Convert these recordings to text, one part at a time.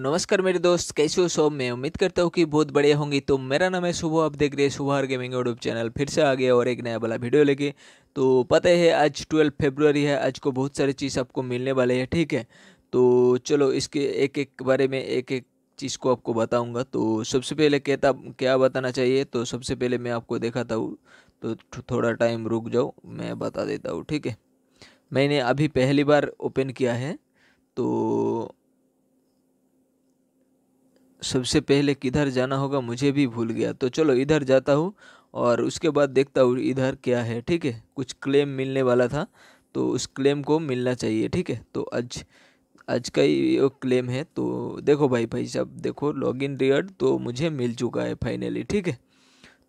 नमस्कार मेरे दोस्त कैसे हो सो मैं उम्मीद करता हूँ कि बहुत बढ़िया होंगी तो मेरा नाम है सुबह आप देख रहे हैं सुबह गेमिंग यूट्यूब चैनल फिर से आ गया और एक नया वाला वीडियो लेके तो पता है आज ट्वेल्व फेबररी है आज को बहुत सारी चीज़ आपको मिलने वाले है ठीक है तो चलो इसके एक एक बारे में एक एक चीज़ को आपको बताऊँगा तो सबसे पहले कहता क्या बताना चाहिए तो सबसे पहले मैं आपको देखाता हूँ तो थोड़ा टाइम रुक जाओ मैं बता देता हूँ ठीक है मैंने अभी पहली बार ओपन किया है तो सबसे पहले किधर जाना होगा मुझे भी भूल गया तो चलो इधर जाता हूँ और उसके बाद देखता हूँ इधर क्या है ठीक है कुछ क्लेम मिलने वाला था तो उस क्लेम को मिलना चाहिए ठीक है तो आज आज का ही क्लेम है तो देखो भाई भाई साहब देखो लॉगिन रियड तो मुझे मिल चुका है फाइनली ठीक है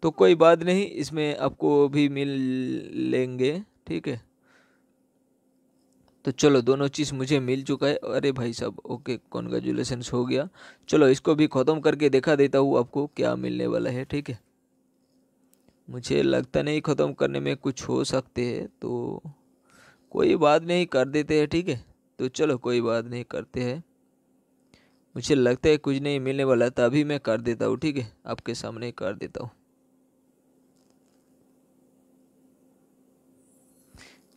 तो कोई बात नहीं इसमें आपको भी मिल लेंगे ठीक है तो चलो दोनों चीज़ मुझे मिल चुका है अरे भाई साहब ओके कॉन्ग्रेचुलेसन्स हो गया चलो इसको भी ख़त्म करके देखा देता हूँ आपको क्या मिलने वाला है ठीक है मुझे लगता नहीं ख़त्म करने में कुछ हो सकते हैं तो कोई बात नहीं कर देते हैं ठीक है तो चलो कोई बात नहीं करते हैं मुझे लगता है कुछ नहीं मिलने वाला तभी मैं कर देता हूँ ठीक है आपके सामने कर देता हूँ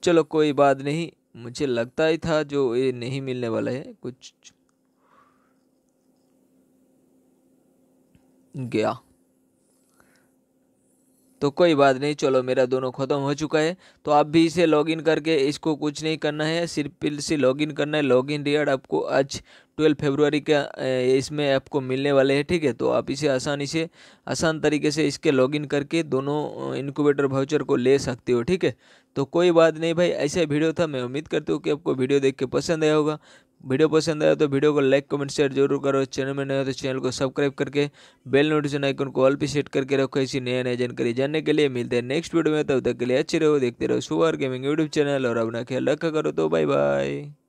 चलो कोई बात नहीं मुझे लगता ही था जो ये नहीं मिलने वाला है कुछ गया तो कोई बात नहीं चलो मेरा दोनों ख़त्म हो चुका है तो आप भी इसे लॉगिन करके इसको कुछ नहीं करना है सिर्फ से लॉगिन करना है लॉगिन रियड आपको आज ट्वेल्व फरवरी का इसमें आपको मिलने वाले हैं ठीक है तो आप इसे आसानी से आसान तरीके से इसके लॉगिन करके दोनों इनक्यूबेटर भाउचर को ले सकते हो ठीक है तो कोई बात नहीं भाई ऐसा वीडियो था मैं उम्मीद करता हूँ कि आपको वीडियो देख के पसंद आया होगा वीडियो पसंद आया तो वीडियो को लाइक कमेंट शेयर जरूर करो चैनल में नए हो तो चैनल को सब्सक्राइब करके बेल नोटिफिकेशन आइकन को ऑल पे सेट करके रखो ऐसी नया नया जानकारी जानने के लिए मिलते हैं नेक्स्ट वीडियो में तब तक के लिए अच्छे रहो देखते रहो सुवर गेमिंग यूट्यूब चैनल और अपना ख्याल रखा करो तो बाय बाय